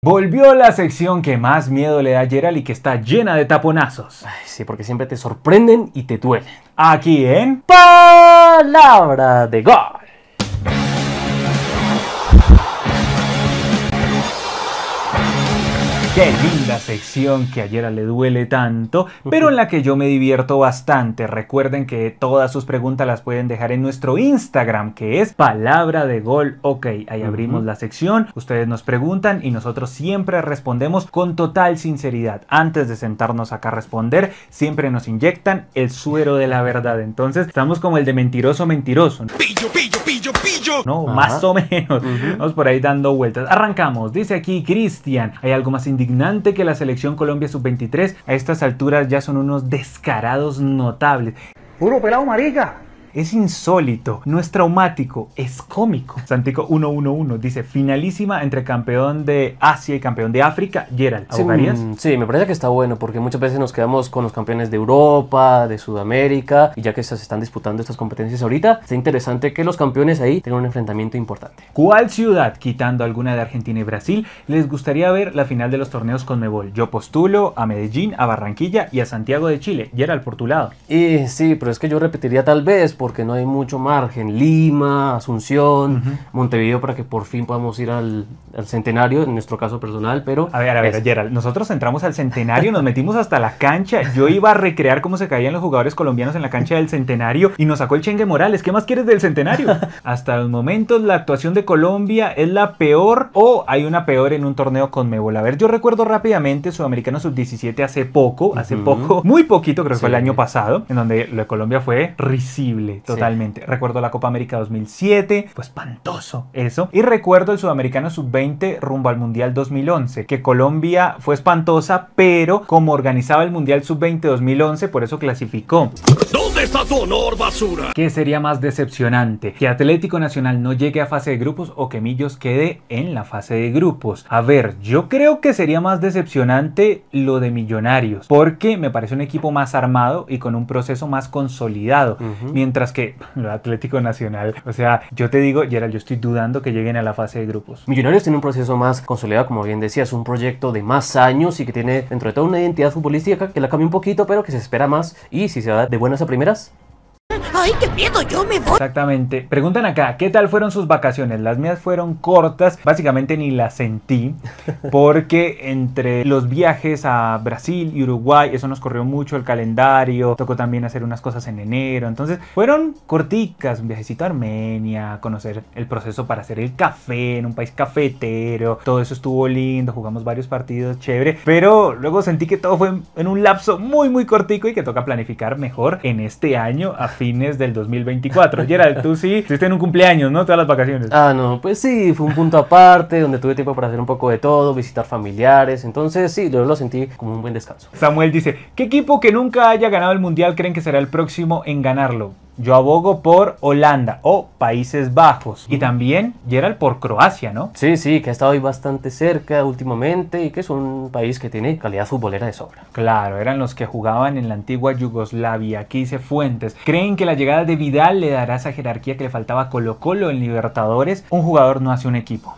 Volvió la sección que más miedo le da a Gerald y que está llena de taponazos. Ay, sí, porque siempre te sorprenden y te duelen. Aquí en Palabra de Gol. Qué linda sección que ayer le duele tanto, pero en la que yo me divierto bastante. Recuerden que todas sus preguntas las pueden dejar en nuestro Instagram, que es palabra de gol. Ok, ahí abrimos la sección, ustedes nos preguntan y nosotros siempre respondemos con total sinceridad. Antes de sentarnos acá a responder, siempre nos inyectan el suero de la verdad. Entonces, estamos como el de mentiroso mentiroso. Pillo, pillo, pillo, pillo. No, más o menos. Vamos por ahí dando vueltas. Arrancamos. Dice aquí Cristian, ¿hay algo más indicado? que la selección Colombia sub-23 a estas alturas ya son unos descarados notables. Puro pelado marica, es insólito, no es traumático, es cómico. Santico 111 dice, finalísima entre campeón de Asia y campeón de África, Gerald. Sí, mm, sí, me parece que está bueno porque muchas veces nos quedamos con los campeones de Europa, de Sudamérica, y ya que se están disputando estas competencias ahorita, está interesante que los campeones ahí tengan un enfrentamiento importante. ¿Cuál ciudad, quitando alguna de Argentina y Brasil, les gustaría ver la final de los torneos con Mebol? Yo postulo a Medellín, a Barranquilla y a Santiago de Chile. Gerald, por tu lado. Y sí, pero es que yo repetiría tal vez por porque no hay mucho margen. Lima, Asunción, Montevideo, para que por fin podamos ir al, centenario, en nuestro caso personal, pero... A ver, a ver, Gerald, nosotros entramos al centenario, nos metimos hasta la cancha. Yo iba a recrear cómo se caían los jugadores colombianos en la cancha del centenario y nos sacó el Chengue Morales. ¿Qué más quieres del centenario? hasta los momentos la actuación de Colombia es la peor o hay una peor en un torneo con Mebol. A ver, yo recuerdo rápidamente Sudamericano Sub-17 hace poco, hace poco, muy poquito, creo que fue el año pasado, en donde de Colombia fue risible totalmente. Recuerdo la Copa América 2007, fue espantoso eso. Y recuerdo el Sudamericano Sub-20 rumbo al Mundial 2011, que Colombia fue espantosa, pero como organizaba el Mundial Sub-20 2011, por eso clasificó basura. ¿Qué sería más decepcionante? ¿Que Atlético Nacional no llegue a fase de grupos o que Millos quede en la fase de grupos? A ver, yo creo que sería más decepcionante lo de Millonarios, porque me parece un equipo más armado y con un proceso más consolidado, mientras que lo Atlético Nacional, o sea, yo te digo, Gerald, yo estoy dudando que lleguen a la fase de grupos. Millonarios tiene un proceso más consolidado, como bien decías, un proyecto de más años y que tiene dentro de todo una identidad futbolística que la cambia un poquito, pero que se espera más y si se va de buenas a primeras ¡Ay, qué miedo! Yo me voy. Exactamente. Preguntan acá, ¿qué tal fueron sus vacaciones? Las mías fueron cortas, básicamente ni las sentí, porque entre los viajes a Brasil y Uruguay, eso nos corrió mucho el calendario, tocó también hacer unas cosas en enero, entonces fueron corticas, un viajecito a Armenia, conocer el proceso para hacer el café en un país cafetero, todo eso estuvo lindo, jugamos varios partidos, chévere, pero luego sentí que todo fue en un lapso muy muy cortico y que toca planificar mejor en este año a fines del 2024. Gerald, tú sí, estuviste en un cumpleaños, ¿no? Todas las vacaciones. Ah, no, pues sí, fue un punto aparte donde tuve tiempo para hacer un poco de todo, visitar familiares. Entonces, sí, yo lo sentí como un buen descanso. Samuel dice: ¿Qué equipo que nunca haya ganado el mundial creen que será el próximo en ganarlo? Yo abogo por Holanda o Países Bajos. Y también, Gerald, por Croacia, ¿no? Sí, sí, que ha estado ahí bastante cerca últimamente y que es un país que tiene calidad futbolera de sobra. Claro, eran los que jugaban en la antigua Yugoslavia. Aquí dice Fuentes. Creen que la llegada de Vidal le dará esa jerarquía que le faltaba a Colo Colo en Libertadores. Un jugador no hace un equipo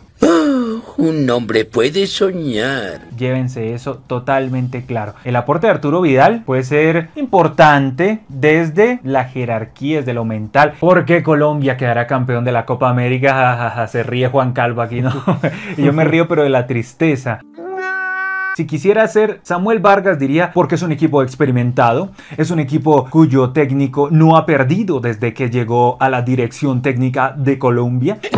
un hombre puede soñar. Llévense eso totalmente claro. El aporte de Arturo Vidal puede ser importante desde la jerarquía, desde lo mental. Porque Colombia quedará campeón de la Copa América? se ríe Juan Calvo aquí, ¿no? Yo me río, pero de la tristeza. Si quisiera ser Samuel Vargas diría porque es un equipo experimentado, es un equipo cuyo técnico no ha perdido desde que llegó a la dirección técnica de Colombia.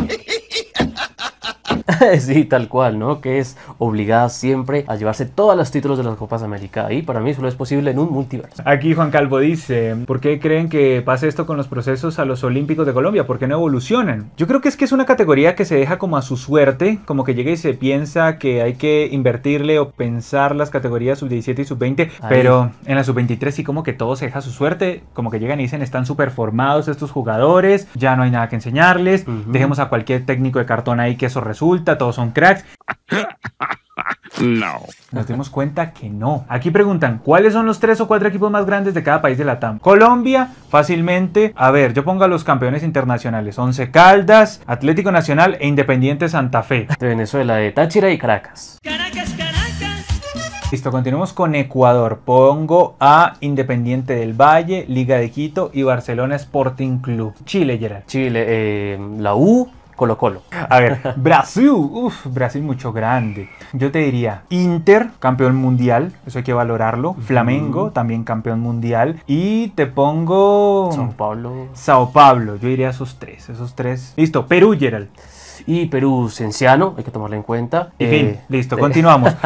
sí, tal cual, ¿no? Que es obligada siempre a llevarse todos los títulos de las Copas América. Y para mí solo es posible en un multiverso. Aquí Juan Calvo dice, ¿por qué creen que pase esto con los procesos a los Olímpicos de Colombia? ¿Por qué no evolucionan? Yo creo que es que es una categoría que se deja como a su suerte, como que llega y se piensa que hay que invertirle o pensar las categorías sub-17 y sub-20, pero en la sub-23 sí como que todo se deja a su suerte, como que llegan y dicen, están súper formados estos jugadores, ya no hay nada que enseñarles, dejemos a cualquier técnico de cartón ahí que eso resulte todos son cracks. No. Nos dimos cuenta que no. Aquí preguntan, ¿cuáles son los tres o cuatro equipos más grandes de cada país de la TAM? Colombia, fácilmente. A ver, yo pongo a los campeones internacionales. Once Caldas, Atlético Nacional e Independiente Santa Fe. De Venezuela, de Táchira y Caracas. Caracas, Caracas. Listo, continuamos con Ecuador. Pongo a Independiente del Valle, Liga de Quito y Barcelona Sporting Club. Chile, Gerard. Chile, eh, la U, Colo Colo. A ver, Brasil, Uf, Brasil mucho grande. Yo te diría Inter, campeón mundial, eso hay que valorarlo. Flamengo, también campeón mundial. Y te pongo... Sao Paulo. Sao Paulo, yo diría esos tres, esos tres. Listo, Perú, Gerald. Y Perú, Senciano. hay que tomarlo en cuenta. En fin, eh, listo, eh. continuamos.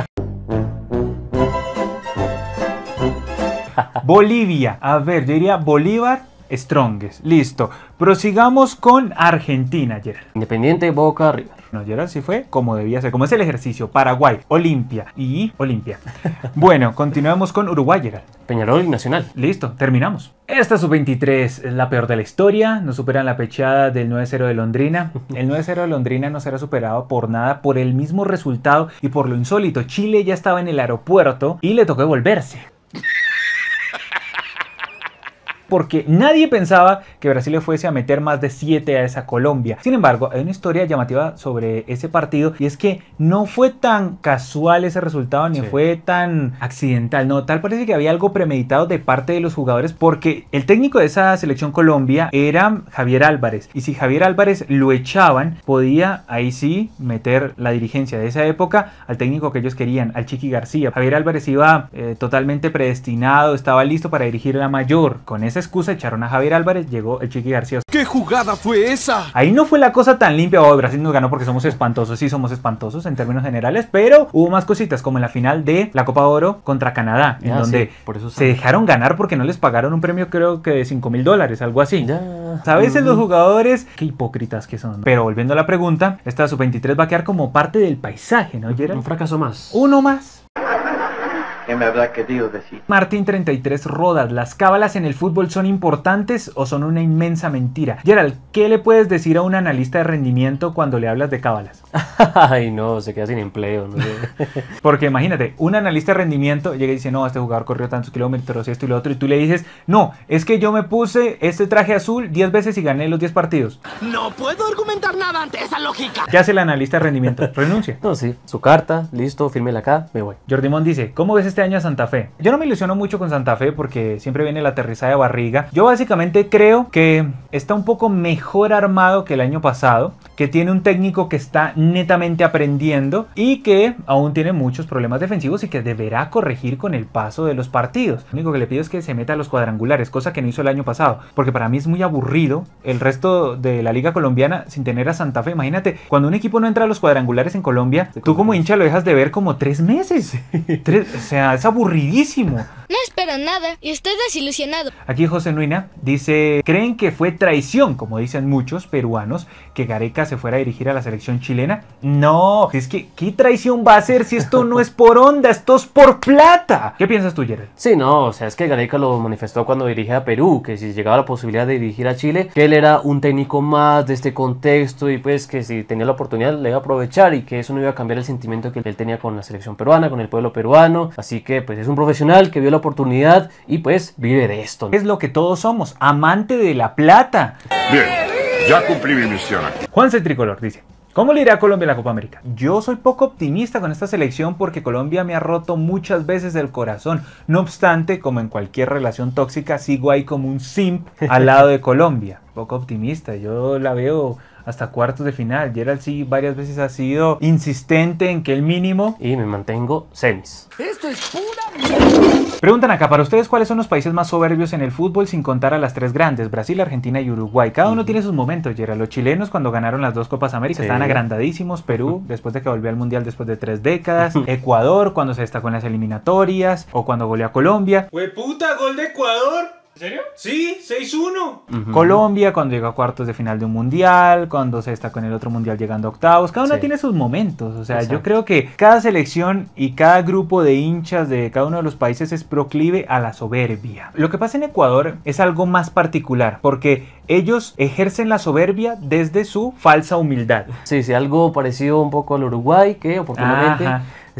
Bolivia, a ver, yo diría Bolívar, Strongest. Listo. Prosigamos con Argentina, Gerald. Independiente Boca arriba. No, Gerald sí fue como debía ser. Como es el ejercicio. Paraguay, Olimpia y Olimpia. bueno, continuamos con Uruguay, Gerald. Peñarol y Nacional. Listo, terminamos. Esta sub-23 es la peor de la historia. No superan la pechada del 9-0 de Londrina. El 9-0 de Londrina no será superado por nada por el mismo resultado y por lo insólito. Chile ya estaba en el aeropuerto y le tocó devolverse porque nadie pensaba que Brasil le fuese a meter más de 7 a esa Colombia. Sin embargo, hay una historia llamativa sobre ese partido y es que no fue tan casual ese resultado ni fue tan accidental, no, tal parece que había algo premeditado de parte de los jugadores porque el técnico de esa selección Colombia era Javier Álvarez y si Javier Álvarez lo echaban, podía ahí sí meter la dirigencia de esa época al técnico que ellos querían, al Chiqui García. Javier Álvarez iba eh, totalmente predestinado, estaba listo para dirigir la mayor con esa excusa echaron a Javier Álvarez, llegó el Chiqui García. ¿Qué jugada fue esa? Ahí no fue la cosa tan limpia. Oh, Brasil nos ganó porque somos espantosos. Sí, somos espantosos en términos generales, pero hubo más cositas, como en la final de la Copa de Oro contra Canadá, en ah, donde se dejaron ganar porque no les pagaron un premio, creo que de 5 mil dólares, algo así. A veces los jugadores, qué hipócritas que son. Pero volviendo a la pregunta, esta sub-23 va a quedar como parte del paisaje, ¿no, Un fracaso más. Uno más me habrá querido decir? Martín 33 Rodas, ¿las cábalas en el fútbol son importantes o son una inmensa mentira? Gerald, ¿qué le puedes decir a un analista de rendimiento cuando le hablas de cábalas? Ay, no, se queda sin empleo. Porque imagínate, un analista de rendimiento llega y dice, no, este jugador corrió tantos kilómetros, esto y lo otro, y tú le dices, no, es que yo me puse este traje azul 10 veces y gané los 10 partidos. No puedo argumentar nada ante esa lógica. ¿Qué hace el analista de rendimiento? Renuncia. No, sí, su carta, listo, la acá, me voy. Jordi dice, ¿cómo ves este año a Santa Fe? Yo no me ilusiono mucho con Santa Fe porque siempre viene la aterrizada de barriga. Yo básicamente creo que está un poco mejor armado que el año pasado, que tiene un técnico que está netamente aprendiendo y que aún tiene muchos problemas defensivos y que deberá corregir con el paso de los partidos. Lo único que le pido es que se meta a los cuadrangulares, cosa que no hizo el año pasado, porque para mí es muy aburrido el resto de la liga colombiana sin tener a Santa Fe. Imagínate, cuando un equipo no entra a los cuadrangulares en Colombia, tú como hincha lo dejas de ver como tres meses. o sea, es aburridísimo. No espero nada y estoy desilusionado. Aquí José Nuina dice, creen que fue traición, como dicen muchos peruanos, que Gareca se fuera a dirigir a la selección chilena no, es que ¿qué traición va a ser si esto no es por onda, esto es por plata? ¿Qué piensas tú, Jared? Sí, no, o sea, es que Gareca lo manifestó cuando dirigía a Perú, que si llegaba la posibilidad de dirigir a Chile, que él era un técnico más de este contexto y pues que si tenía la oportunidad le iba a aprovechar y que eso no iba a cambiar el sentimiento que él tenía con la selección peruana, con el pueblo peruano. Así que pues es un profesional que vio la oportunidad y pues vive de esto. Es lo que todos somos, amante de la plata. Bien, ya cumplí mi misión aquí. C. Tricolor dice, ¿Cómo le irá a Colombia en la Copa América? Yo soy poco optimista con esta selección porque Colombia me ha roto muchas veces el corazón. No obstante, como en cualquier relación tóxica, sigo ahí como un simp al lado de Colombia. Poco optimista, yo la veo hasta cuartos de final. Gerald sí varias veces ha sido insistente en que el mínimo... Y me mantengo semis. Esto es pura... Preguntan acá, para ustedes, ¿cuáles son los países más soberbios en el fútbol sin contar a las tres grandes, Brasil, Argentina y Uruguay? Cada uno tiene sus momentos, Gerald. Los chilenos cuando ganaron las dos Copas América estaban agrandadísimos. Perú, después de que volvió al Mundial después de tres décadas. Ecuador, cuando se destacó en las eliminatorias o cuando goleó a Colombia. puta gol de Ecuador! ¿En serio? Sí, 6-1. Colombia cuando llega a cuartos de final de un mundial, cuando se está con el otro mundial llegando a octavos, cada uno tiene sus momentos. O sea, yo creo que cada selección y cada grupo de hinchas de cada uno de los países es proclive a la soberbia. Lo que pasa en Ecuador es algo más particular, porque ellos ejercen la soberbia desde su falsa humildad. Sí, sí, algo parecido un poco al Uruguay, que oportunamente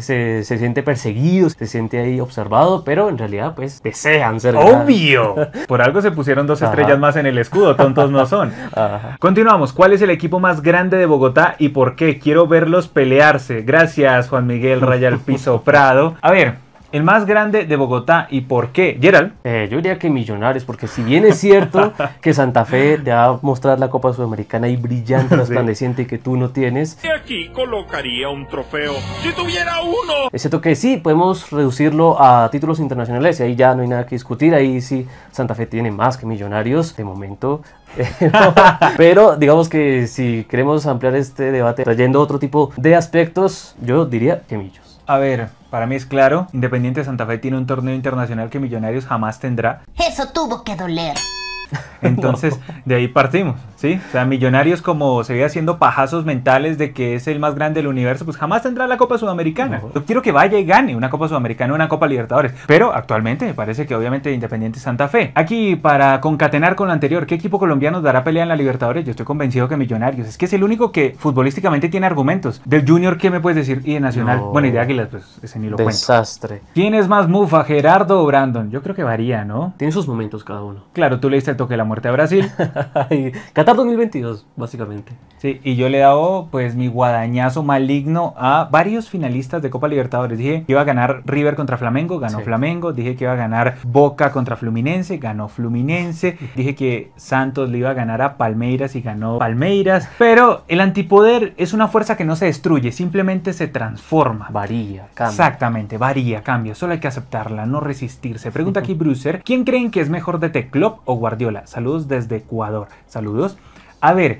se, siente perseguido, se siente ahí observado, pero en realidad pues desean ser ¡Obvio! Por algo se pusieron dos estrellas más en el escudo, tontos no son. Continuamos, ¿cuál es el equipo más grande de Bogotá y por qué? Quiero verlos pelearse. Gracias Juan Miguel Rayal Piso Prado. A ver, el más grande de Bogotá. ¿Y por qué? Gerald. Eh, yo diría que Millonarios, porque si bien es cierto que Santa Fe te va a mostrar la Copa Sudamericana y brillante, resplandeciente que tú no tienes. Aquí colocaría un trofeo. Si tuviera uno. Es cierto que sí, podemos reducirlo a títulos internacionales y ahí ya no hay nada que discutir. Ahí sí, Santa Fe tiene más que Millonarios de momento. Pero digamos que si queremos ampliar este debate trayendo otro tipo de aspectos, yo diría que millonarios. A ver, para mí es claro, Independiente Santa Fe tiene un torneo internacional que Millonarios jamás tendrá. Eso tuvo que doler. Entonces, de ahí partimos. Sí, o sea, Millonarios como se ve haciendo pajazos mentales de que es el más grande del universo, pues jamás tendrá la Copa Sudamericana. Yo quiero que vaya y gane una Copa Sudamericana, una Copa Libertadores. Pero actualmente me parece que obviamente Independiente Santa Fe. Aquí, para concatenar con lo anterior, ¿qué equipo colombiano dará pelea en la Libertadores? Yo estoy convencido que Millonarios. Es que es el único que futbolísticamente tiene argumentos. Del Junior, ¿qué me puedes decir? Y de Nacional, bueno, y de Águilas, pues ese ni lo Desastre. cuento. Desastre. ¿Quién es más mufa, Gerardo o Brandon? Yo creo que varía, ¿no? Tiene sus momentos cada uno. Claro, tú le diste el toque de la muerte a Brasil. 2022, básicamente. Sí, y yo le he dado pues mi guadañazo maligno a varios finalistas de Copa Libertadores. Dije que iba a ganar River contra Flamengo, ganó Flamengo. Dije que iba a ganar Boca contra Fluminense, ganó Fluminense. Dije que Santos le iba a ganar a Palmeiras y ganó Palmeiras. Pero el antipoder es una fuerza que no se destruye, simplemente se transforma. Varía, cambia. Exactamente, varía, cambia. Solo hay que aceptarla, no resistirse. Pregunta aquí Brucer, ¿quién creen que es mejor de Teclop o Guardiola? Saludos desde Ecuador. Saludos. A ver,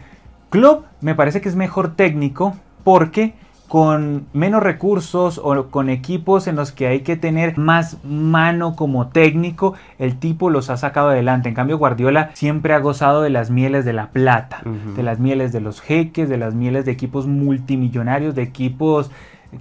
Klopp me parece que es mejor técnico porque con menos recursos o con equipos en los que hay que tener más mano como técnico, el tipo los ha sacado adelante. En cambio, Guardiola siempre ha gozado de las mieles de la plata, de las mieles de los jeques, de las mieles de equipos multimillonarios, de equipos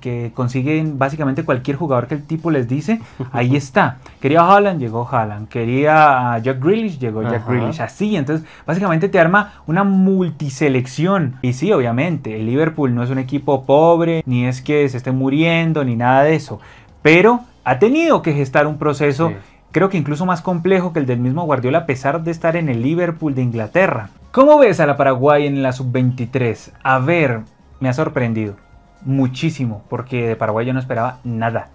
que consiguen básicamente cualquier jugador que el tipo les dice, ahí está. Quería Haaland, llegó Haaland. Quería ah, Jack Grealish, llegó Jack Grealish. Así, entonces básicamente te arma una multiselección. Y sí, obviamente, el Liverpool no es un equipo pobre, ni es que se esté muriendo, ni nada de eso. Pero ha tenido que gestar un proceso... creo que incluso más complejo que el del mismo Guardiola a pesar de estar en el Liverpool de Inglaterra. ¿Cómo ves a la Paraguay en la sub-23? A ver, me ha sorprendido muchísimo, porque de Paraguay yo no esperaba nada.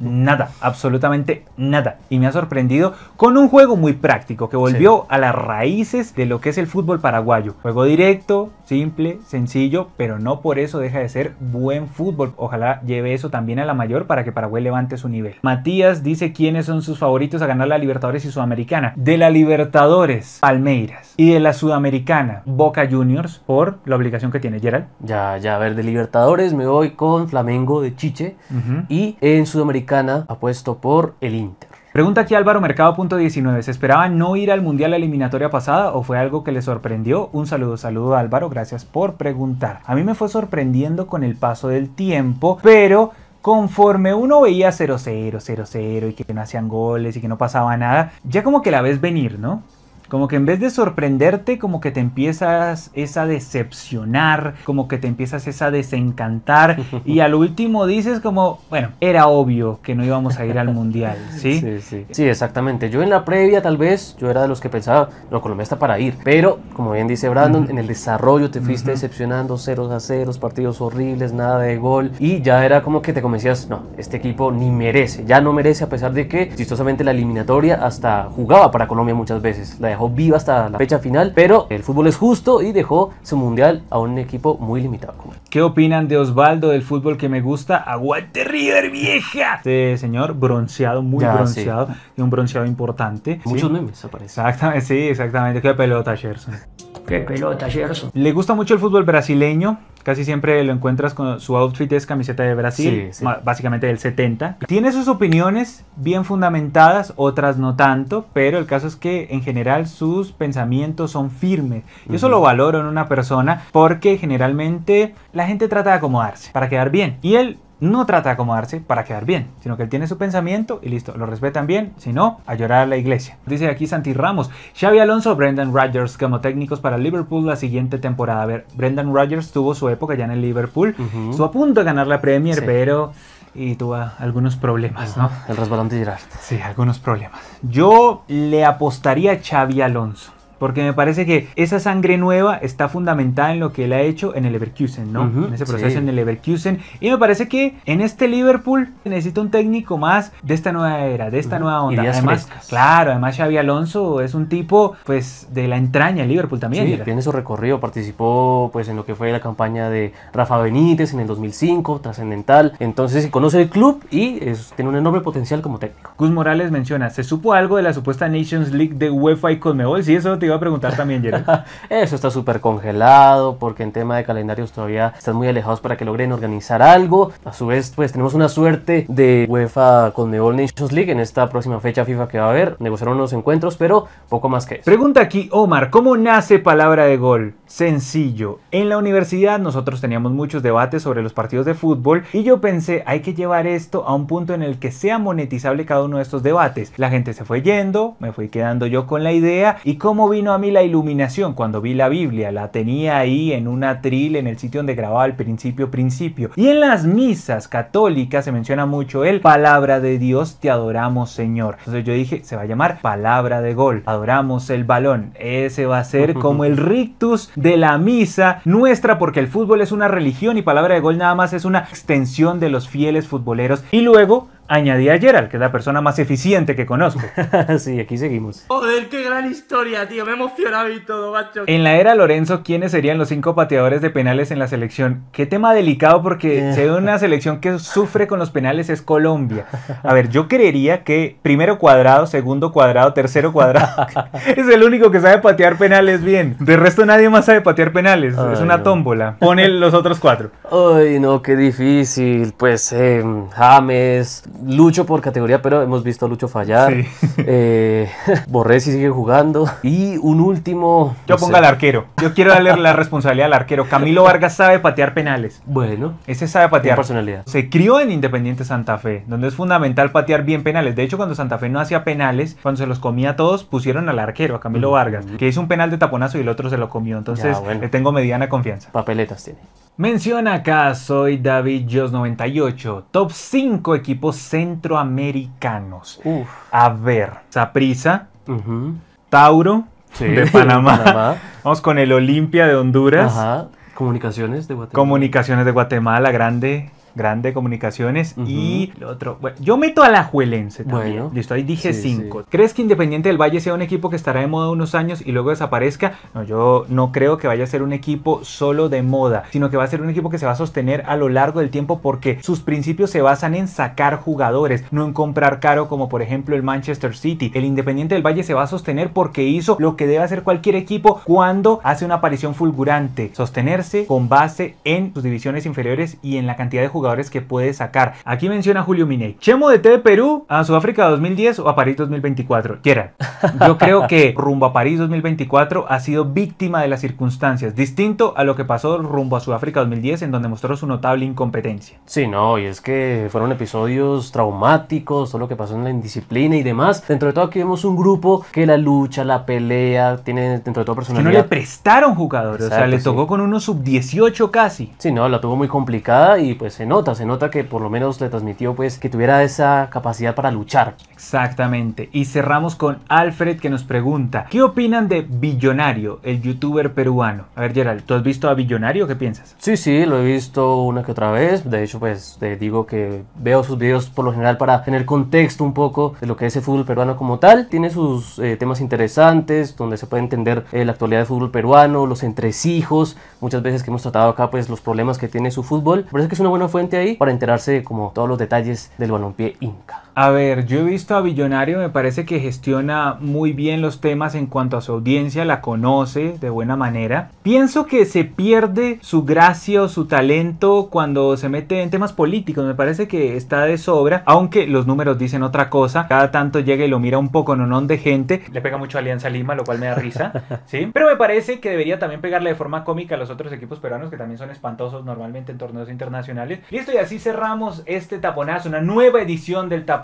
Nada, absolutamente nada. Y me ha sorprendido con un juego muy práctico que volvió a las raíces de lo que es el fútbol paraguayo. Juego directo, simple, sencillo, pero no por eso deja de ser buen fútbol. Ojalá lleve eso también a la mayor para que Paraguay levante su nivel. Matías dice quiénes son sus favoritos a ganar la Libertadores y Sudamericana. De la Libertadores, Palmeiras. Y de la Sudamericana, Boca Juniors, por la obligación que tiene Gerald. Ya, ya, a ver, de Libertadores me voy con Flamengo de Chiche. Y en Sudamericana americana, apuesto por el Inter. Pregunta aquí Álvaro Mercado.19. ¿Se esperaba no ir al Mundial la eliminatoria pasada o fue algo que le sorprendió? Un saludo, saludo Álvaro, gracias por preguntar. A mí me fue sorprendiendo con el paso del tiempo, pero conforme uno veía 0-0, 0-0 y que no hacían goles y que no pasaba nada, ya como que la ves venir, ¿no? Como que en vez de sorprenderte, como que te empiezas a decepcionar, como que te empiezas a desencantar y al último dices como, bueno, era obvio que no íbamos a ir al mundial, ¿sí? Sí, sí. exactamente. Yo en la previa tal vez, yo era de los que pensaba, no, Colombia está para ir, pero como bien dice Brandon, en el desarrollo te fuiste decepcionando, ceros a ceros, partidos horribles, nada de gol y ya era como que te convencías, no, este equipo ni merece, ya no merece a pesar de que chistosamente la eliminatoria hasta jugaba para Colombia muchas veces, la dejó viva hasta la fecha final, pero el fútbol es justo y dejó su mundial a un equipo muy limitado. ¿Qué opinan de Osvaldo del fútbol que me gusta? ¡Aguante River, vieja! Este señor bronceado, muy bronceado, y un bronceado importante. Muchos nombres memes aparecen. Exactamente, sí, exactamente. ¡Qué pelota, Gerson! ¡Qué pelota, Gerson! Le gusta mucho el fútbol brasileño, Casi siempre lo encuentras con su outfit es camiseta de Brasil, básicamente del 70. Tiene sus opiniones bien fundamentadas, otras no tanto, pero el caso es que en general sus pensamientos son firmes. y eso lo valoro en una persona porque generalmente la gente trata de acomodarse para quedar bien. Y él no trata de acomodarse para quedar bien, sino que él tiene su pensamiento y listo, lo respetan bien, si no, a llorar a la iglesia. Dice aquí Santi Ramos, Xavi Alonso, Brendan Rodgers como técnicos para Liverpool la siguiente temporada. A ver, Brendan Rodgers tuvo su época ya en el Liverpool, su a punto de ganar la Premier, pero y tuvo algunos problemas, ¿no? El resbalón de Girard. Sí, algunos problemas. Yo le apostaría a Xavi Alonso. Porque me parece que esa sangre nueva está fundamental en lo que él ha hecho en el Leverkusen, ¿no? en ese proceso en el Leverkusen. Y me parece que en este Liverpool necesita un técnico más de esta nueva era, de esta nueva onda. y además, claro, además Xavi Alonso es un tipo pues de la entraña en Liverpool también. Sí, tiene su recorrido, participó pues en lo que fue la campaña de Rafa Benítez en el 2005, trascendental. Entonces conoce el club y tiene un enorme potencial como técnico. Gus Morales menciona, ¿se supo algo de la supuesta Nations League de UEFA y Conmebol? Sí, eso te a preguntar también, Jerry. Eso está súper congelado porque en tema de calendarios todavía están muy alejados para que logren organizar algo. A su vez, pues tenemos una suerte de UEFA con The All Nations League en esta próxima fecha FIFA que va a haber. Negociaron unos encuentros, pero poco más que eso. Pregunta aquí Omar, ¿cómo nace Palabra de Gol? Sencillo. En la universidad nosotros teníamos muchos debates sobre los partidos de fútbol y yo pensé, hay que llevar esto a un punto en el que sea monetizable cada uno de estos debates. La gente se fue yendo, me fui quedando yo con la idea y cómo vino a mí la iluminación cuando vi la Biblia, la tenía ahí en un atril en el sitio donde grababa al principio, principio. Y en las misas católicas se menciona mucho el palabra de Dios, te adoramos Señor. Entonces yo dije, se va a llamar palabra de gol, adoramos el balón. Ese va a ser como el rictus de la misa nuestra porque el fútbol es una religión y palabra de gol nada más es una extensión de los fieles futboleros. Y luego añadía a Gerald, que es la persona más eficiente que conozco. sí, aquí seguimos. Joder, qué gran historia, tío. Me emocionaba y todo, macho. En la era Lorenzo, ¿quiénes serían los cinco pateadores de penales en la selección? Qué tema delicado porque eh. se ve una selección que sufre con los penales es Colombia. A ver, yo creería que primero cuadrado, segundo cuadrado, tercero cuadrado. es el único que sabe patear penales bien. De resto nadie más sabe patear penales. es una tómbola. Pone los otros cuatro. Ay, no, qué difícil. Pues eh, James, Lucho por categoría, pero hemos visto a Lucho fallar. Sí. Eh, si sigue jugando. Y un último. Yo ponga pongo al arquero. Yo quiero darle la responsabilidad al arquero. Camilo Vargas sabe patear penales. Bueno. Ese sabe patear. personalidad. Se crió en Independiente Santa Fe, donde es fundamental patear bien penales. De hecho, cuando Santa Fe no hacía penales, cuando se los comía a todos, pusieron al arquero, a Camilo Vargas, que hizo un penal de taponazo y el otro se lo comió. Entonces, le tengo mediana confianza. Papeletas tiene. Menciona acá, soy David Jos98, top 5 equipos centroamericanos. A ver, Saprisa, Tauro de Panamá. Vamos con el Olimpia de Honduras. Ajá. Comunicaciones de Guatemala. Comunicaciones de Guatemala, grande. Grande Comunicaciones. Y el otro, yo meto a la Juelense también. Listo, ahí dije cinco. ¿Crees que Independiente del Valle sea un equipo que estará de moda unos años y luego desaparezca? No, yo no creo que vaya a ser un equipo solo de moda, sino que va a ser un equipo que se va a sostener a lo largo del tiempo porque sus principios se basan en sacar jugadores, no en comprar caro como por ejemplo el Manchester City. El Independiente del Valle se va a sostener porque hizo lo que debe hacer cualquier equipo cuando hace una aparición fulgurante, sostenerse con base en sus divisiones inferiores y en la cantidad de jugadores jugadores que puede sacar. Aquí menciona Julio Minei. Chemo de T de Perú a Sudáfrica 2010 o a París 2024. quiera yo creo que rumbo a París 2024 ha sido víctima de las circunstancias, distinto a lo que pasó rumbo a Sudáfrica 2010 en donde mostró su notable incompetencia. Sí, no, y es que fueron episodios traumáticos, todo lo que pasó en la indisciplina y demás. Dentro de todo aquí vemos un grupo que la lucha, la pelea, tiene dentro de todo personalidad. Que no le prestaron jugadores, o sea, le tocó con unos sub-18 casi. Sí, no, la tuvo muy complicada y pues en se nota que por lo menos le transmitió pues que tuviera esa capacidad para luchar. Exactamente. Y cerramos con Alfred que nos pregunta, ¿qué opinan de Billonario, el youtuber peruano? A ver Gerald, ¿tú has visto a Billonario? ¿Qué piensas? Sí, sí, lo he visto una que otra vez. De hecho, pues te digo que veo sus videos por lo general para tener contexto un poco de lo que es el fútbol peruano como tal. Tiene sus eh, temas interesantes donde se puede entender eh, la actualidad del fútbol peruano, los entresijos, muchas veces que hemos tratado acá pues los problemas que tiene su fútbol. Me parece que es una buena fuente ahí para enterarse como todos los detalles del balompié inca. A ver, yo he visto a Billonario, me parece que gestiona muy bien los temas en cuanto a su audiencia, la conoce de buena manera. Pienso que se pierde su gracia o su talento cuando se mete en temas políticos, me parece que está de sobra, aunque los números dicen otra cosa, cada tanto llega y lo mira un poco nonón de gente. Le pega mucho a Alianza Lima, lo cual me da risa, ¿sí? Pero me parece que debería también pegarle de forma cómica a los otros equipos peruanos que también son espantosos normalmente en torneos internacionales. Listo, y así cerramos este taponazo, una nueva edición del taponazo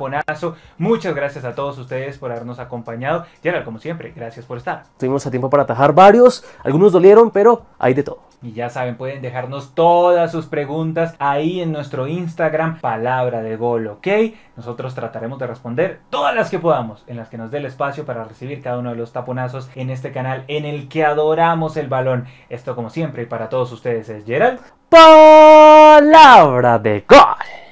Muchas gracias a todos ustedes por habernos acompañado. Gerald, como siempre, gracias por estar. Estuvimos a tiempo para atajar varios, algunos dolieron, pero hay de todo. Y ya saben, pueden dejarnos todas sus preguntas ahí en nuestro Instagram, palabra de gol, ¿ok? Nosotros trataremos de responder todas las que podamos, en las que nos dé el espacio para recibir cada uno de los taponazos en este canal en el que adoramos el balón. Esto como siempre y para todos ustedes es Gerald. Palabra de gol.